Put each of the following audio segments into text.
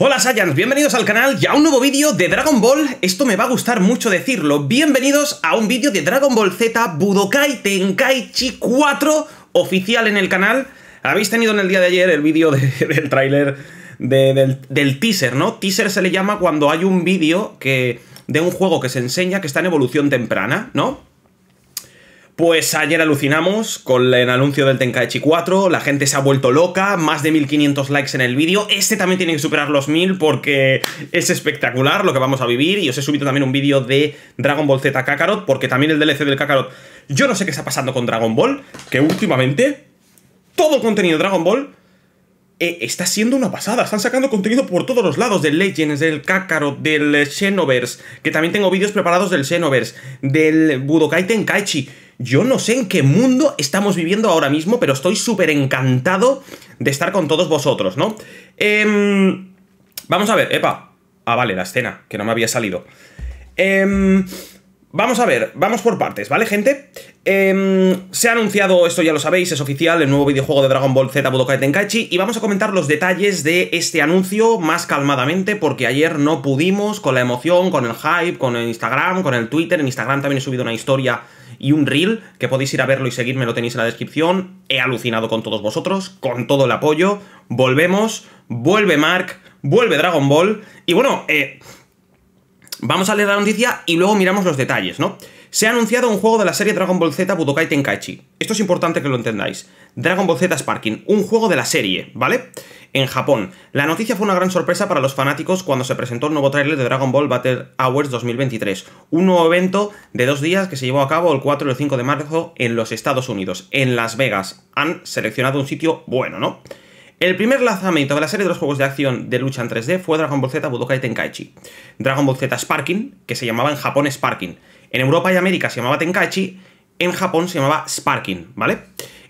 Hola Saiyans, bienvenidos al canal y a un nuevo vídeo de Dragon Ball, esto me va a gustar mucho decirlo, bienvenidos a un vídeo de Dragon Ball Z Budokai Tenkaichi 4 oficial en el canal. Habéis tenido en el día de ayer el vídeo del tráiler, del, del teaser, ¿no? Teaser se le llama cuando hay un vídeo que de un juego que se enseña que está en evolución temprana, ¿no? Pues ayer alucinamos con el anuncio del Tenkaichi 4, la gente se ha vuelto loca, más de 1500 likes en el vídeo, este también tiene que superar los 1000 porque es espectacular lo que vamos a vivir y os he subido también un vídeo de Dragon Ball Z Kakarot porque también el DLC del Kakarot, yo no sé qué está pasando con Dragon Ball, que últimamente todo contenido de Dragon Ball eh, está siendo una pasada. Están sacando contenido por todos los lados, del Legends, del Kakarot, del Xenoverse, que también tengo vídeos preparados del Xenoverse, del Budokai Tenkaichi. Yo no sé en qué mundo estamos viviendo ahora mismo, pero estoy súper encantado de estar con todos vosotros, ¿no? Em, vamos a ver, epa. Ah, vale, la escena, que no me había salido. Eh, Vamos a ver, vamos por partes, ¿vale, gente? Em, se ha anunciado, esto ya lo sabéis, es oficial, el nuevo videojuego de Dragon Ball Z Budokai Tenkaichi y vamos a comentar los detalles de este anuncio más calmadamente porque ayer no pudimos con la emoción, con el hype, con el Instagram, con el Twitter. En Instagram también he subido una historia y un reel que podéis ir a verlo y seguirme, lo tenéis en la descripción. He alucinado con todos vosotros, con todo el apoyo. Volvemos, vuelve Mark, vuelve Dragon Ball y bueno, eh Vamos a leer la noticia y luego miramos los detalles, ¿no? Se ha anunciado un juego de la serie Dragon Ball Z Budokai Tenkaichi. Esto es importante que lo entendáis. Dragon Ball Z Sparking, un juego de la serie, ¿vale? En Japón. La noticia fue una gran sorpresa para los fanáticos cuando se presentó el nuevo tráiler de Dragon Ball Battle Hours 2023, un nuevo evento de dos días que se llevó a cabo el 4 y el 5 de marzo en los Estados Unidos, en Las Vegas. Han seleccionado un sitio bueno, ¿no? El primer lanzamiento de la serie de los juegos de acción de lucha en 3D fue Dragon Ball Z Budokai Tenkaichi. Dragon Ball Z Sparking, que se llamaba en Japón Sparking. En Europa y América se llamaba Tenkaichi, en Japón se llamaba Sparking, ¿vale?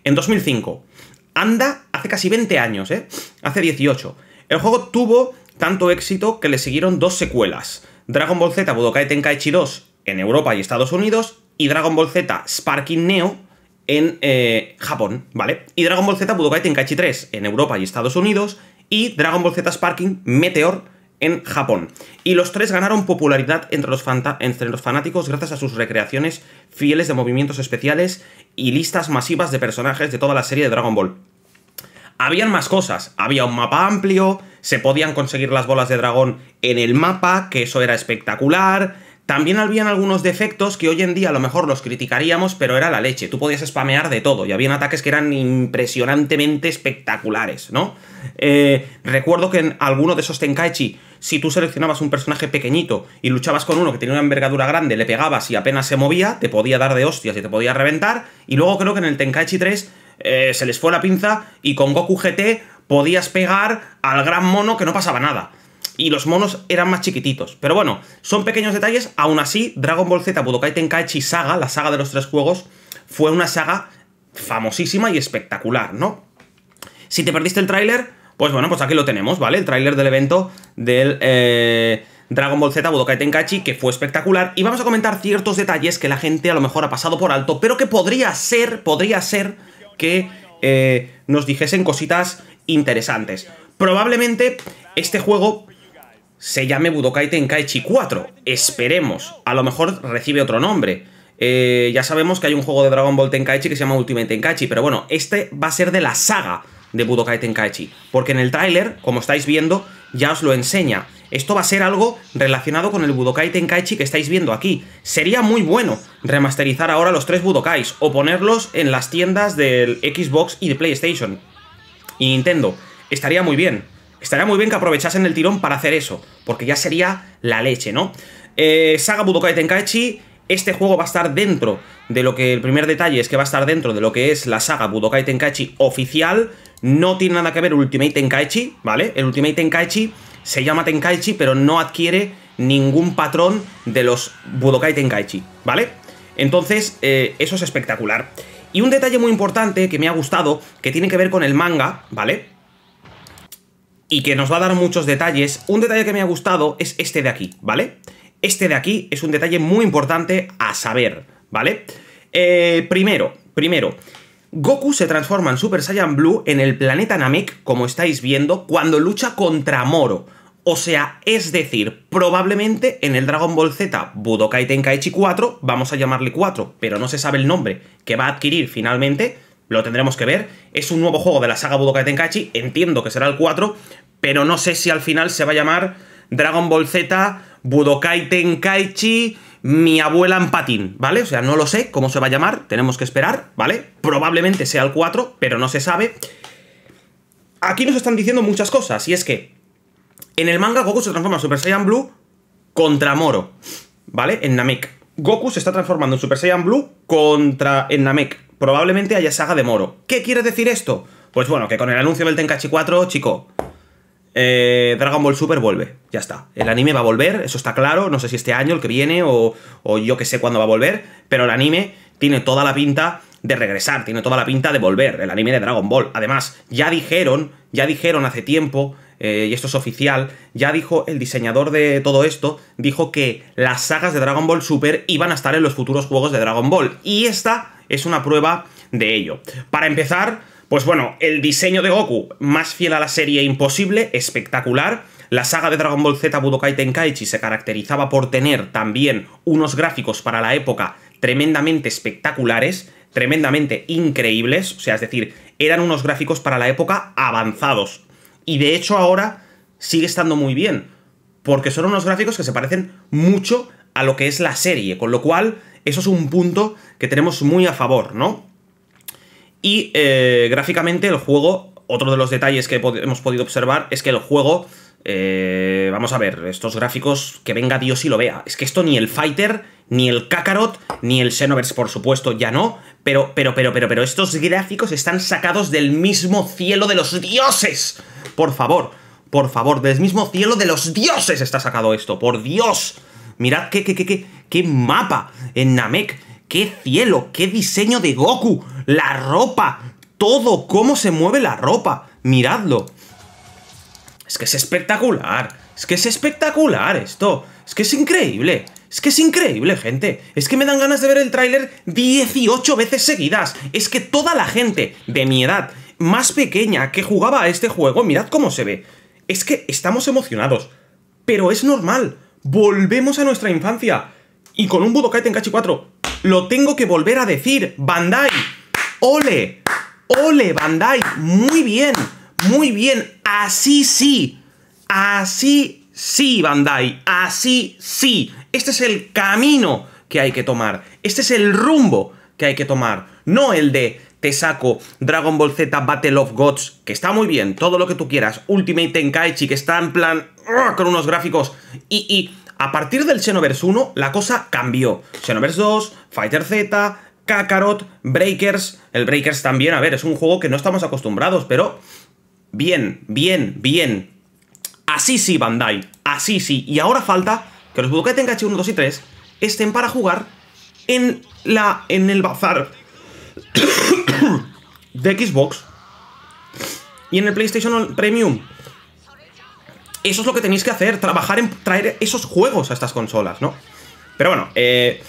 En 2005. Anda hace casi 20 años, ¿eh? Hace 18. El juego tuvo tanto éxito que le siguieron dos secuelas. Dragon Ball Z Budokai Tenkaichi 2 en Europa y Estados Unidos y Dragon Ball Z Sparking Neo en eh, Japón, ¿vale? Y Dragon Ball Z Budokai Tenkaichi 3 en Europa y Estados Unidos y Dragon Ball Z Sparking Meteor en Japón. Y los tres ganaron popularidad entre los, entre los, fanáticos gracias a sus recreaciones fieles de movimientos especiales y listas masivas de personajes de toda la serie de Dragon Ball. Habían más cosas, había un mapa amplio, se podían conseguir las bolas de dragón en el mapa, que eso era espectacular, también habían algunos defectos que hoy en día a lo mejor los criticaríamos, pero era la leche. Tú podías spamear de todo y habían ataques que eran impresionantemente espectaculares, ¿no? Eh, recuerdo que en alguno de esos Tenkaichi, si tú seleccionabas un personaje pequeñito y luchabas con uno que tenía una envergadura grande, le pegabas y apenas se movía, te podía dar de hostias y te podía reventar. Y luego creo que en el Tenkaichi 3 eh, se les fue la pinza y con Goku GT podías pegar al gran mono que no pasaba nada y los monos eran más chiquititos. Pero bueno, son pequeños detalles, aún así Dragon Ball Z Budokai Tenkaichi Saga, la saga de los tres juegos, fue una saga famosísima y espectacular, ¿no? Si te perdiste el tráiler, pues bueno, pues aquí lo tenemos, ¿vale? El tráiler del evento del eh, Dragon Ball Z Budokai Tenkaichi, que fue espectacular. Y vamos a comentar ciertos detalles que la gente a lo mejor ha pasado por alto, pero que podría ser, podría ser que eh, nos dijesen cositas interesantes. Probablemente este juego se llame Budokai Tenkaichi 4. Esperemos. A lo mejor recibe otro nombre. Eh, ya sabemos que hay un juego de Dragon Ball Tenkaichi que se llama Ultimate Tenkaichi, pero bueno, este va a ser de la saga de Budokai Tenkaichi, porque en el tráiler, como estáis viendo, ya os lo enseña. Esto va a ser algo relacionado con el Budokai Tenkaichi que estáis viendo aquí. Sería muy bueno remasterizar ahora los tres Budokais o ponerlos en las tiendas del Xbox y de PlayStation y Nintendo. Estaría muy bien. Estaría muy bien que aprovechasen el tirón para hacer eso, porque ya sería la leche, ¿no? Eh, Saga Budokai Tenkaichi, este juego va a estar dentro de lo que... El primer detalle es que va a estar dentro de lo que es la saga Budokai Tenkaichi oficial. No tiene nada que ver Ultimate Tenkaichi, ¿vale? El Ultimate Tenkaichi se llama Tenkaichi, pero no adquiere ningún patrón de los Budokai Tenkaichi, ¿vale? Entonces, eh, eso es espectacular. Y un detalle muy importante que me ha gustado, que tiene que ver con el manga, ¿vale? y que nos va a dar muchos detalles. Un detalle que me ha gustado es este de aquí, ¿vale? Este de aquí es un detalle muy importante a saber, ¿vale? Eh, primero, primero, Goku se transforma en Super Saiyan Blue en el planeta Namek, como estáis viendo, cuando lucha contra Moro. O sea, es decir, probablemente en el Dragon Ball Z Budokai Tenkaichi 4, vamos a llamarle 4, pero no se sabe el nombre que va a adquirir finalmente, lo tendremos que ver. Es un nuevo juego de la saga Budokai Tenkaichi, entiendo que será el 4, pero no sé si al final se va a llamar Dragon Ball Z, Budokai Tenkaichi, mi abuela en patín, ¿vale? O sea, no lo sé cómo se va a llamar, tenemos que esperar, ¿vale? Probablemente sea el 4, pero no se sabe. Aquí nos están diciendo muchas cosas, y es que en el manga Goku se transforma en Super Saiyan Blue contra Moro, ¿vale? En Namek. Goku se está transformando en Super Saiyan Blue contra en Namek probablemente haya saga de Moro. ¿Qué quiere decir esto? Pues bueno, que con el anuncio del Tenkachi 4, chico, eh, Dragon Ball Super vuelve, ya está. El anime va a volver, eso está claro, no sé si este año, el que viene, o, yo que sé cuándo va a volver, pero el anime tiene toda la pinta de regresar, tiene toda la pinta de volver, el anime de Dragon Ball. Además, ya dijeron, ya dijeron hace tiempo, eh, y esto es oficial, ya dijo el diseñador de todo esto, dijo que las sagas de Dragon Ball Super iban a estar en los futuros juegos de Dragon Ball. Y esta es una prueba de ello. Para empezar, pues bueno, el diseño de Goku, más fiel a la serie imposible, espectacular. La saga de Dragon Ball Z Budokai Tenkaichi se caracterizaba por tener también unos gráficos para la época tremendamente espectaculares, tremendamente increíbles, o sea, es decir, eran unos gráficos para la época avanzados. Y de hecho ahora sigue estando muy bien, porque son unos gráficos que se parecen mucho a lo que es la serie, con lo cual eso es un punto que tenemos muy a favor, ¿no? Y eh, gráficamente el juego, otro de los detalles que hemos podido observar es que el juego, eh, vamos a ver, estos gráficos, que venga Dios y lo vea. Es que esto ni el Fighter, ni el Kakarot, ni el Xenoverse, por supuesto, ya no, pero, pero, pero, pero, pero, estos gráficos están sacados del mismo cielo de los dioses. Por favor, por favor, del mismo cielo de los dioses está sacado esto, por Dios. Mirad que, que, que, que qué mapa en Namek, qué cielo, qué diseño de Goku, la ropa, todo, cómo se mueve la ropa, miradlo. Es que es espectacular, es que es espectacular esto, es que es increíble. Es que es increíble, gente. Es que me dan ganas de ver el tráiler 18 veces seguidas. Es que toda la gente de mi edad, más pequeña, que jugaba a este juego, mirad cómo se ve. Es que estamos emocionados. Pero es normal. Volvemos a nuestra infancia y con un Budokai Tenkaichi 4. Lo tengo que volver a decir, Bandai. Ole, ole, Bandai. Muy bien, muy bien. Así sí. Así sí, Bandai. Así sí. Este es el camino que hay que tomar. Este es el rumbo que hay que tomar. No el de te saco Dragon Ball Z Battle of Gods, que está muy bien, todo lo que tú quieras, Ultimate Tenkaichi, que está en plan ¡ah! con unos gráficos y, y a partir del Xenoverse 1, la cosa cambió. Xenoverse 2, Fighter Z, Kakarot, Breakers. El Breakers también, a ver, es un juego que no estamos acostumbrados, pero... Bien, bien, bien. Así sí, Bandai. Así sí. Y ahora falta que los Budokai Tenkaichi 1, 2 y 3 estén para jugar en la en el bazar de Xbox y en el PlayStation Premium. Eso es lo que tenéis que hacer, trabajar en traer esos juegos a estas consolas, ¿no? Pero bueno, eh,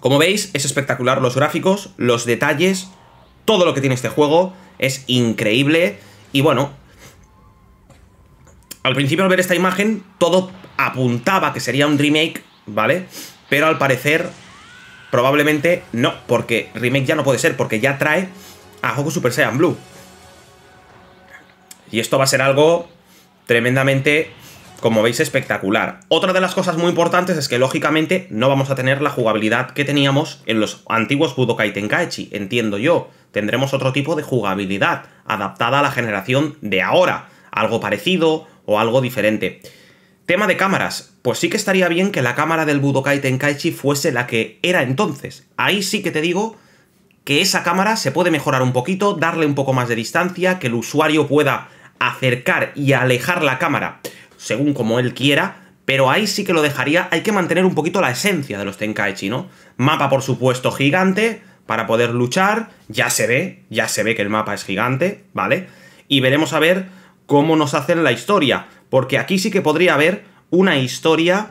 como veis, es espectacular los gráficos, los detalles, todo lo que tiene este juego, es increíble. Y bueno, al principio al ver esta imagen, todo apuntaba que sería un remake, ¿vale? Pero al parecer, probablemente no, porque remake ya no puede ser, porque ya trae a Goku Super Saiyan Blue. Y esto va a ser algo tremendamente, como veis, espectacular. Otra de las cosas muy importantes es que, lógicamente, no vamos a tener la jugabilidad que teníamos en los antiguos Budokai Tenkaichi, entiendo yo. Tendremos otro tipo de jugabilidad, adaptada a la generación de ahora, algo parecido o algo diferente. Tema de cámaras, pues sí que estaría bien que la cámara del Budokai Tenkaichi fuese la que era entonces. Ahí sí que te digo que esa cámara se puede mejorar un poquito, darle un poco más de distancia, que el usuario pueda acercar y alejar la cámara según como él quiera, pero ahí sí que lo dejaría, hay que mantener un poquito la esencia de los Tenkaichi, ¿no? Mapa, por supuesto, gigante, para poder luchar, ya se ve, ya se ve que el mapa es gigante, ¿vale? Y veremos a ver cómo nos hacen la historia, porque aquí sí que podría haber una historia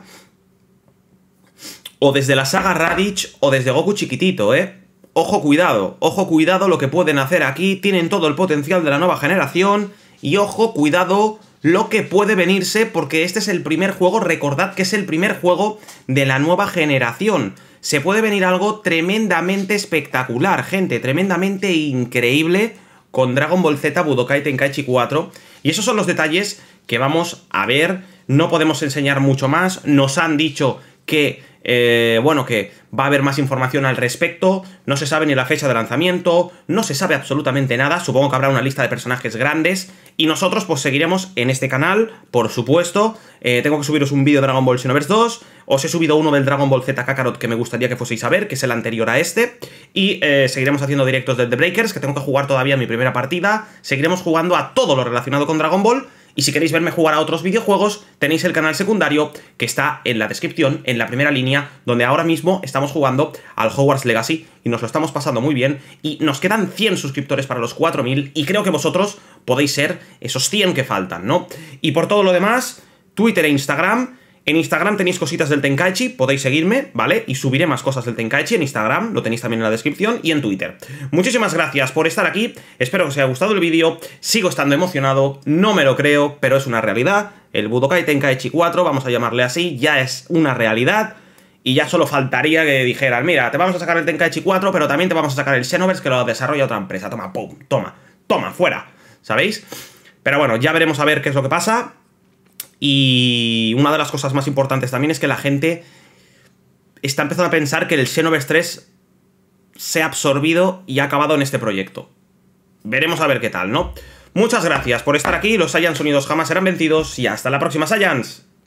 o desde la saga Radich o desde Goku chiquitito, ¿eh? Ojo cuidado, ojo cuidado lo que pueden hacer aquí, tienen todo el potencial de la nueva generación y ojo, cuidado lo que puede venirse porque este es el primer juego, recordad que es el primer juego de la nueva generación. Se puede venir algo tremendamente espectacular, gente, tremendamente increíble con Dragon Ball Z Budokai Tenkaichi 4. Y esos son los detalles que vamos a ver, no podemos enseñar mucho más, nos han dicho que, eh, bueno, que va a haber más información al respecto, no se sabe ni la fecha de lanzamiento, no se sabe absolutamente nada, supongo que habrá una lista de personajes grandes, y nosotros pues seguiremos en este canal, por supuesto, eh, tengo que subiros un vídeo de Dragon Ball Xenoverse 2, os he subido uno del Dragon Ball Z Kakarot que me gustaría que fueseis a ver, que es el anterior a este, y eh, seguiremos haciendo directos de The Breakers, que tengo que jugar todavía mi primera partida, seguiremos jugando a todo lo relacionado con Dragon Ball, y si queréis verme jugar a otros videojuegos, tenéis el canal secundario que está en la descripción, en la primera línea, donde ahora mismo estamos jugando al Hogwarts Legacy y nos lo estamos pasando muy bien. Y nos quedan 100 suscriptores para los 4.000 y creo que vosotros podéis ser esos 100 que faltan, ¿no? Y por todo lo demás, Twitter e Instagram en Instagram tenéis cositas del Tenkaichi, podéis seguirme, ¿vale? Y subiré más cosas del Tenkaichi en Instagram, lo tenéis también en la descripción y en Twitter. Muchísimas gracias por estar aquí, espero que os haya gustado el vídeo, sigo estando emocionado, no me lo creo, pero es una realidad. El Budokai Tenkaichi 4, vamos a llamarle así, ya es una realidad. Y ya solo faltaría que dijeran, mira, te vamos a sacar el Tenkaichi 4, pero también te vamos a sacar el Xenoverse que lo ha desarrolla otra empresa. Toma, pum, toma, toma, fuera. ¿Sabéis? Pero bueno, ya veremos a ver qué es lo que pasa. Y una de las cosas más importantes también es que la gente está empezando a pensar que el Xenoverse 3 se ha absorbido y ha acabado en este proyecto. Veremos a ver qué tal, ¿no? Muchas gracias por estar aquí, los Saiyans unidos jamás serán vencidos y hasta la próxima, Saiyans.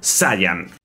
Sayan.